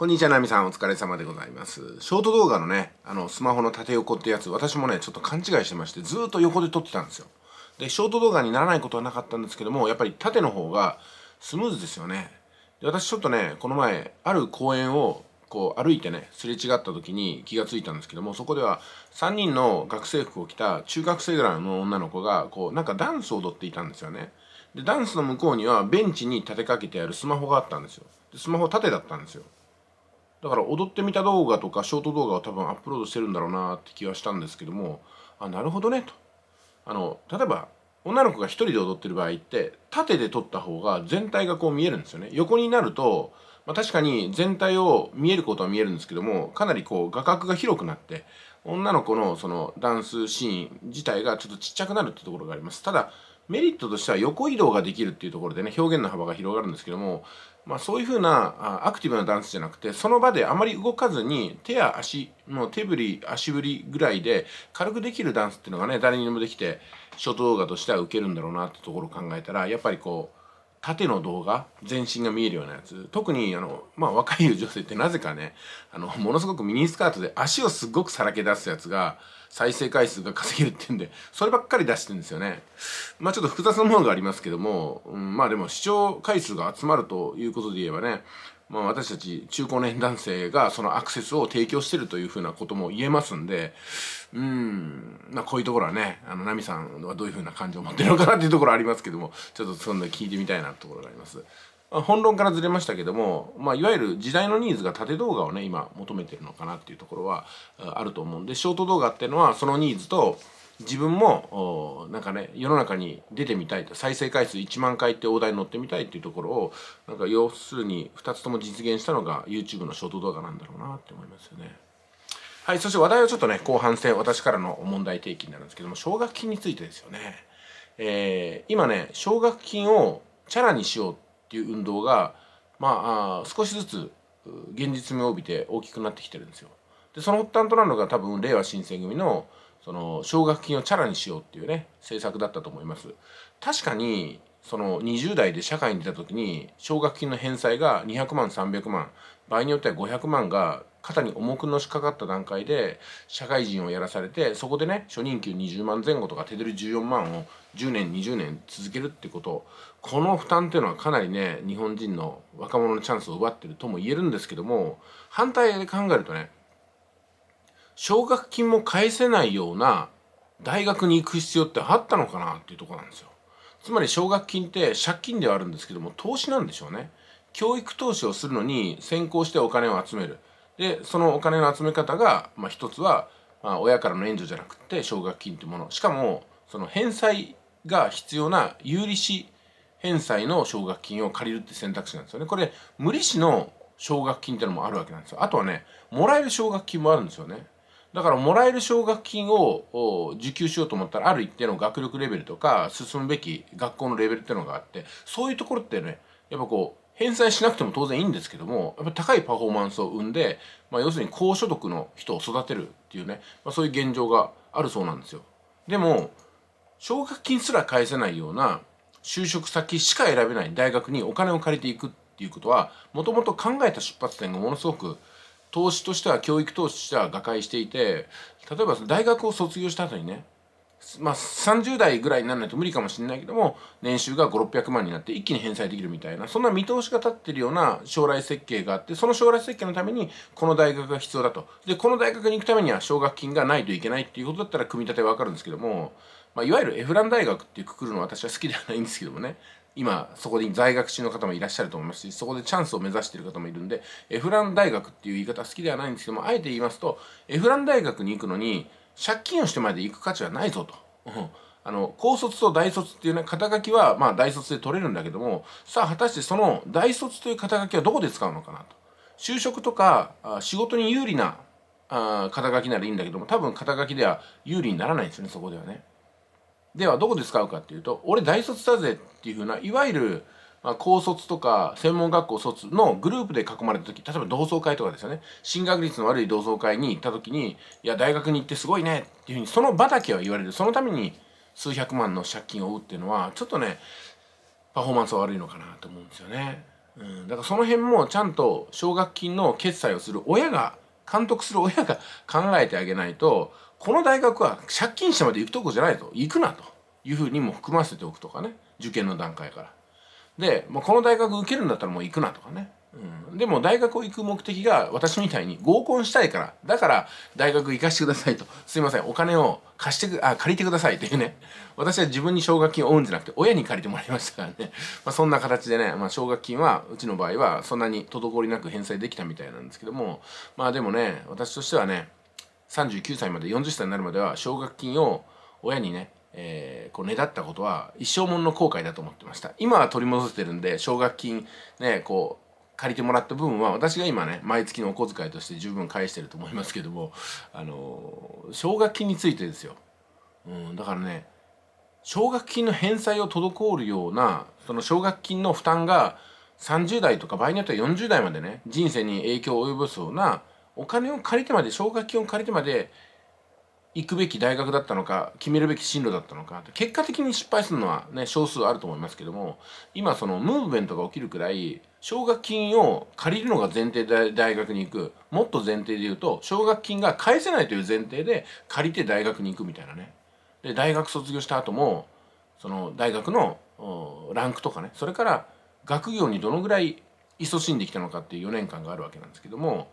こんにちは、なみさん。お疲れ様でございます。ショート動画のね、あの、スマホの縦横ってやつ、私もね、ちょっと勘違いしてまして、ずっと横で撮ってたんですよ。で、ショート動画にならないことはなかったんですけども、やっぱり縦の方がスムーズですよね。で、私ちょっとね、この前、ある公園を、こう歩いてね、すれ違った時に気がついたんですけども、そこでは3人の学生服を着た中学生ぐらいの女の子が、こう、なんかダンスを踊っていたんですよね。で、ダンスの向こうにはベンチに立てかけてあるスマホがあったんですよ。で、スマホ縦だったんですよ。だから踊ってみた動画とかショート動画を多分アップロードしてるんだろうなって気はしたんですけどもあなるほどねとあの例えば女の子が一人で踊ってる場合って縦で撮った方が全体がこう見えるんですよね横になると、まあ、確かに全体を見えることは見えるんですけどもかなりこう画角が広くなって女の子のそのダンスシーン自体がちょっとちっちゃくなるってところがありますただメリットとしては横移動ができるっていうところでね表現の幅が広がるんですけどもまあ、そういうふうなアクティブなダンスじゃなくてその場であまり動かずに手や足の手振り足振りぐらいで軽くできるダンスっていうのがね誰にでもできてショート動画としては受けるんだろうなってところを考えたらやっぱりこう縦の動画全身が見えるようなやつ特にあの、まあ、若い女性ってなぜかねあのものすごくミニスカートで足をすっごくさらけ出すやつが再生回数が稼げるってんで、そればっかり出してるんですよね。まあちょっと複雑なものがありますけども、うん、まあでも視聴回数が集まるということで言えばね、まあ私たち中高年男性がそのアクセスを提供してるというふうなことも言えますんで、うん、まあこういうところはね、あの、ナミさんはどういうふうな感情を持ってるのかなっていうところありますけども、ちょっとそんな聞いてみたいなところがあります。本論からずれましたけども、まあ、いわゆる時代のニーズが縦動画をね今求めてるのかなっていうところはあると思うんでショート動画っていうのはそのニーズと自分もなんかね世の中に出てみたいと再生回数1万回って大台に乗ってみたいっていうところをなんか要するに2つとも実現したのが YouTube のショート動画なんだろうなって思いますよね。はい、そして話題はちょっとね後半戦私からの問題提起になるんですけども奨学金についてですよね。えー、今ね奨学金をチャラにしようっていう運動が、まあ、あ少しずつ現実味を帯びて大きくなってきてるんですよ。でその発端となるのが多分令和新選組のその奨学金をチャラにしようっていうね政策だったと思います。確かにその20代で社会に出た時に奨学金の返済が200万300万場合によっては500万が肩に重くのしかかった段階で社会人をやらされてそこでね初任給20万前後とか手取り14万を10年20年続けるってことこの負担っていうのはかなりね日本人の若者のチャンスを奪ってるとも言えるんですけども反対で考えるとね奨学金も返せないような大学に行く必要ってあったのかなっていうとこなんですよ。つまり奨学金って借金ではあるんですけども投資なんでしょうね。教育投資をするのに先行してお金を集める。でそのお金の集め方が、まあ、一つは、まあ、親からの援助じゃなくて奨学金ってものしかもその返済が必要な有利子返済の奨学金を借りるって選択肢なんですよねこれ無利子の奨学金ってのもあるわけなんですよあとはねもらえる奨学金もあるんですよねだからもらえる奨学金を受給しようと思ったらある一定の学力レベルとか進むべき学校のレベルってのがあってそういうところってねやっぱこう返済しなくても当然いいんですけどもやっぱ高いパフォーマンスを生んで、まあ、要するに高所得の人を育てるっていうね、まあ、そういう現状があるそうなんですよでも奨学金すら返せないような就職先しか選べない大学にお金を借りていくっていうことはもともと考えた出発点がものすごく投資としては教育投資としては瓦解していて例えば大学を卒業した後にねまあ、30代ぐらいにならないと無理かもしれないけども年収が5600万になって一気に返済できるみたいなそんな見通しが立ってるような将来設計があってその将来設計のためにこの大学が必要だとでこの大学に行くためには奨学金がないといけないっていうことだったら組み立てわかるんですけども、まあ、いわゆるエフラン大学っていうくくるのは私は好きではないんですけどもね今そこで在学中の方もいらっしゃると思いますしそこでチャンスを目指している方もいるんでエフラン大学っていう言い方好きではないんですけどもあえて言いますとエフラン大学に行くのに借金をしてまで行く価値はないぞと。うんあの高卒と大卒っていうね肩書きはまあ大卒で取れるんだけどもさあ果たしてその大卒という肩書きはどこで使うのかなと就職とか仕事に有利なあ肩書きならいいんだけども多分肩書きでは有利にならないんですよねそこではねではどこで使うかっていうと俺大卒だぜっていうふうないわゆるまあ、高卒とか専門学校卒のグループで囲まれた時例えば同窓会とかですよね進学率の悪い同窓会に行った時に「いや大学に行ってすごいね」っていうふうにその場だけは言われるそのために数百万の借金を負うっていうのはちょっとねパフォーマンス悪いのかなと思うんですよね。うん、だからその辺もちゃんと奨学金の決済をする親が監督する親が考えてあげないとこの大学は借金してまで行くとこじゃないと行くなというふうにも含ませておくとかね受験の段階からで、まあ、この大学受けるんだったらもう行くなとかね、うん、でも大学を行く目的が私みたいに合コンしたいからだから大学行かしてくださいとすいませんお金を貸してくあ借りてくださいというね私は自分に奨学金を負うんじゃなくて親に借りてもらいましたからね、まあ、そんな形でね、まあ、奨学金はうちの場合はそんなに滞りなく返済できたみたいなんですけどもまあでもね私としてはね39歳まで40歳になるまでは奨学金を親にねえー、こうねだったことは一生もの後悔だと思ってました今は取り戻せてるんで奨学金ねこう借りてもらった分は私が今ね毎月のお小遣いとして十分返してると思いますけどもあの奨学金についてですよ、うん、だからね奨学金の返済を滞るようなその奨学金の負担が30代とか場合によっては40代までね人生に影響を及ぼすようなお金を借りてまで奨学金を借りてまで行くべき大学だったのか決めるべき進路だったのか結果的に失敗するのはね少数あると思いますけども今そのムーブメントが起きるくらい奨学金を借りるのが前提で大学に行くもっと前提で言うと奨学金が返せないという前提で借りて大学に行くみたいなねで大学卒業した後もその大学のランクとかねそれから学業にどのぐらい勤しんできたのかっていう4年間があるわけなんですけども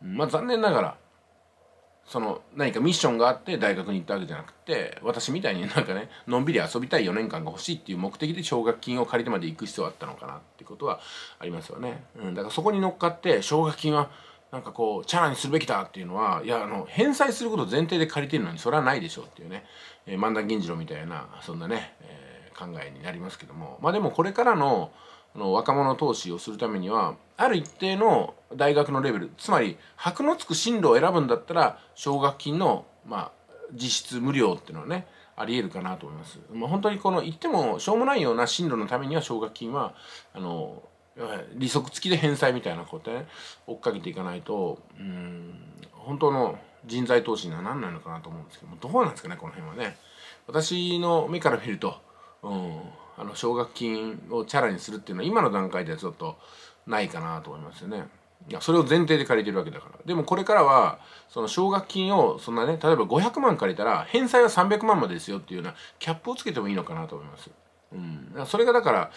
まあ残念ながらその何かミッションがあって大学に行ったわけじゃなくて私みたいになんかねのんびり遊びたい4年間が欲しいっていう目的で奨学金を借りてまで行く必要あったのかなってことはありますよね、うん、だからそこに乗っかって奨学金はなんかこうチャラにするべきだっていうのはいやあの返済すること前提で借りてるのにそれはないでしょうっていうね、え万田銀次郎みたいなそんなね、えー、考えになりますけどもまあでもこれからのあの若者投資をするためにはある一定の大学のレベルつまり箔のつく進路を選ぶんだったら奨学金の、まあ、実質無料っていうのはねありえるかなと思います。まあ、本当にこの言ってもしょうもないような進路のためには奨学金はあの利息付きで返済みたいなことね追っかけていかないとうん本当の人材投資にはなんないのかなと思うんですけどもどうなんですかねこの辺はね。私の目から見ると、うん、あの奨学金をチャラにするっていうのは今の段階ではちょっとないかなと思いますよね。いやそれを前提で借りてるわけだからでもこれからはその奨学金をそんなね例えば500万借りたら返済は300万までですよっていうようなキャップをつけてもいいのかなと思います。うん、それがだから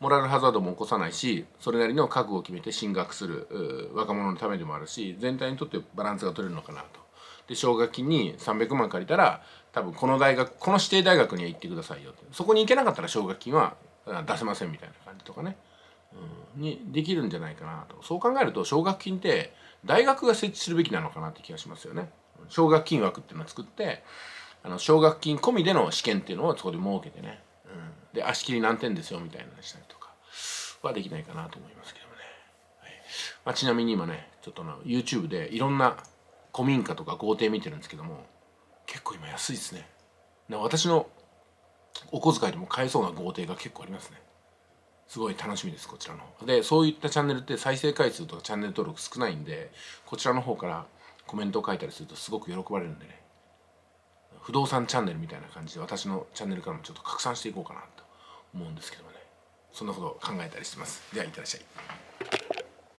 モラルハザードも起こさないしそれなりの覚悟を決めて進学する若者のためでもあるし全体にとってバランスが取れるのかなと。で奨学金に300万借りたら多分この大学この指定大学には行ってくださいよそこに行けなかったら奨学金は出せませんみたいな感じとかね、うん、にできるんじゃないかなとそう考えると奨学金って大学が設置するべきなのかなって気がしますよね。奨学金枠っていうのを作ってあの奨学金込みでの試験っていうのをそこで設けてね、うん、で足切り何点ですよみたいなのしたりとかはできないかなと思いますけどね、はいまあ、ちなみに今ねちょっとの YouTube でいろんな古民家とか豪邸見てるんですけども結構今安いですね私のお小遣いでも買えそうな豪邸が結構ありますねすごい楽しみですこちらのでそういったチャンネルって再生回数とかチャンネル登録少ないんでこちらの方からコメントを書いたりするとすごく喜ばれるんでね不動産チャンネルみたいな感じで私のチャンネルからもちょっと拡散していこうかなと思うんですけどもねそんなことを考えたりしてますではいってらっしゃい